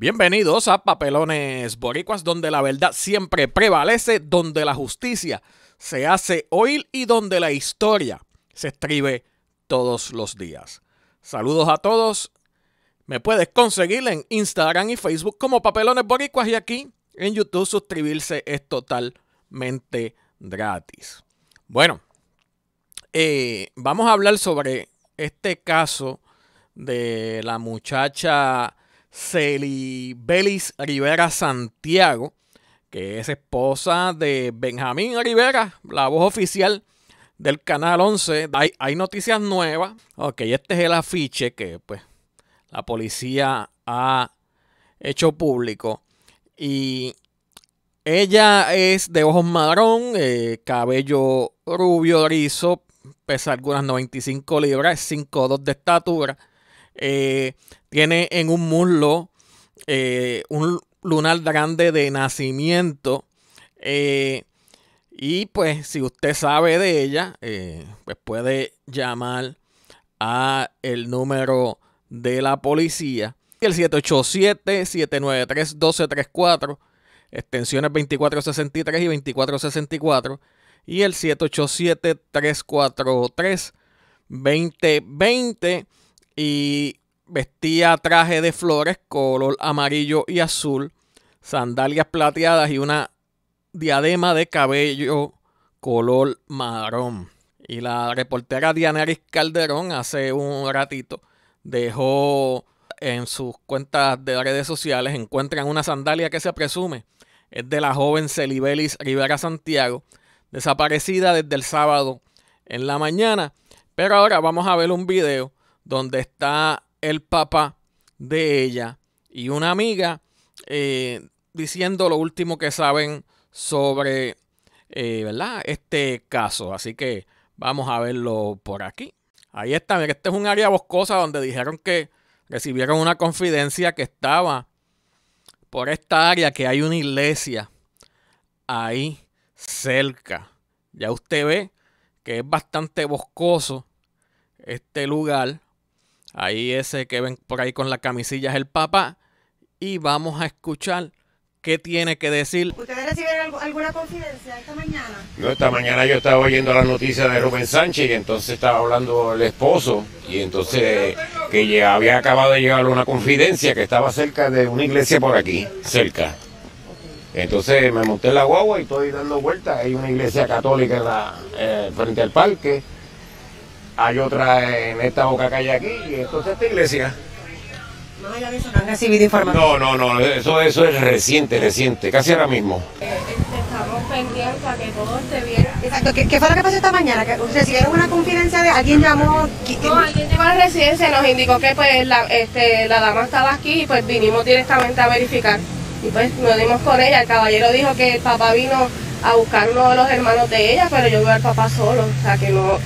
Bienvenidos a Papelones Boricuas, donde la verdad siempre prevalece, donde la justicia se hace oír y donde la historia se escribe todos los días. Saludos a todos. Me puedes conseguir en Instagram y Facebook como Papelones Boricuas y aquí en YouTube suscribirse es totalmente gratis. Bueno, eh, vamos a hablar sobre este caso de la muchacha Celi Belis Rivera Santiago, que es esposa de Benjamín Rivera, la voz oficial del Canal 11. Hay, noticias nuevas. Ok, este es el afiche que pues la policía ha hecho público. Y ella es de ojos marrón, eh, cabello rubio, rizo, pesa algunas 95 libras, 5'2 de estatura. Eh, tiene en un muslo eh, un lunar grande de nacimiento. Eh, y pues si usted sabe de ella, pues puede llamar a el número de la policía. El 787-793-1234, extensiones 2463 y 2464. Y el 787-343-2020 y vestía traje de flores color amarillo y azul, sandalias plateadas y una diadema de cabello color marrón. Y la reportera Aris Calderón hace un ratito dejó en sus cuentas de redes sociales, encuentran una sandalia que se presume es de la joven Celibelis Rivera Santiago, desaparecida desde el sábado en la mañana. Pero ahora vamos a ver un video donde está el papá de ella y una amiga eh, diciendo lo último que saben sobre eh, este caso. Así que vamos a verlo por aquí. Ahí está, este es un área boscosa donde dijeron que recibieron una confidencia que estaba por esta área, que hay una iglesia ahí cerca. Ya usted ve que es bastante boscoso este lugar Ahí ese que ven por ahí con la camisilla es el papá. Y vamos a escuchar qué tiene que decir. ¿Ustedes recibieron alguna confidencia esta mañana? No, esta mañana yo estaba oyendo la noticia de Rubén Sánchez y entonces estaba hablando el esposo y entonces que ya había acabado de llegar una confidencia que estaba cerca de una iglesia por aquí, cerca. Entonces me monté la guagua y estoy dando vueltas. Hay una iglesia católica la, eh, frente al parque hay otra en esta boca calle aquí, y entonces esta iglesia. ¿no información? No, no, no, eso, eso es reciente, reciente, casi ahora mismo. Eh, eh, estamos pendientes a que todo esté bien. Exacto, ¿Qué, fue lo que pasó esta mañana? ¿Que ¿Recibieron una confidencia de alguien llamó? No, alguien llamó a la residencia, nos indicó que pues la, este, la dama estaba aquí y pues vinimos directamente a verificar. Y pues nos dimos con ella, el caballero dijo que el papá vino a buscar uno de los hermanos de ella, pero yo veo al papá solo, o sea que no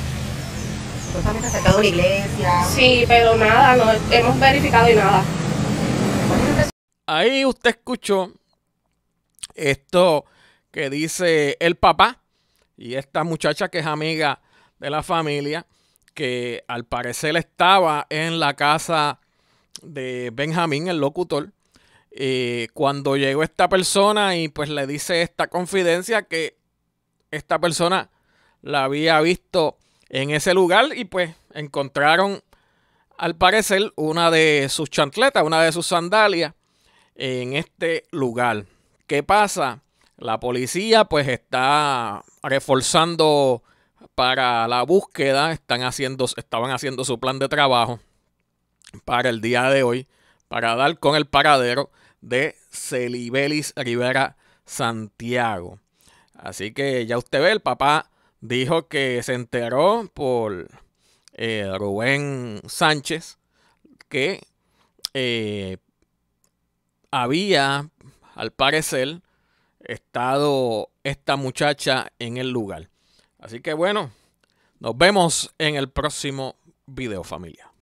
iglesia. Sí, pero nada, no, hemos verificado y nada. Ahí usted escuchó esto que dice el papá y esta muchacha que es amiga de la familia, que al parecer estaba en la casa de Benjamín, el locutor, cuando llegó esta persona y pues le dice esta confidencia que esta persona la había visto en ese lugar y pues encontraron al parecer una de sus chancletas, una de sus sandalias en este lugar. ¿Qué pasa? La policía pues está reforzando para la búsqueda, están haciendo, estaban haciendo su plan de trabajo para el día de hoy, para dar con el paradero de Celibelis Rivera Santiago. Así que ya usted ve, el papá dijo que se enteró por eh, Rubén Sánchez que eh, había, al parecer, estado esta muchacha en el lugar. Así que bueno, nos vemos en el próximo video familia.